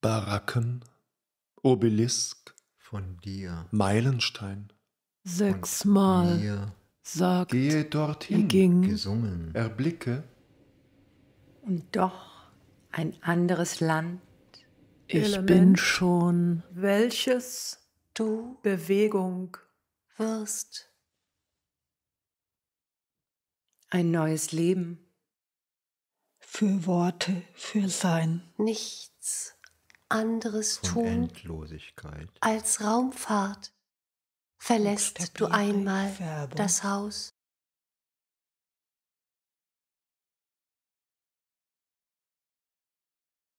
Baracken, Obelisk. Von dir. Meilenstein. Sechsmal. Sagt. Gehe dorthin. Er ging. Gesungen. Erblicke. Und doch ein anderes Land. Ich Element, bin schon. Welches du Bewegung wirst. Ein neues Leben. Für Worte, für Sein. Nichts anderes tun als Raumfahrt, verlässt du einmal das Haus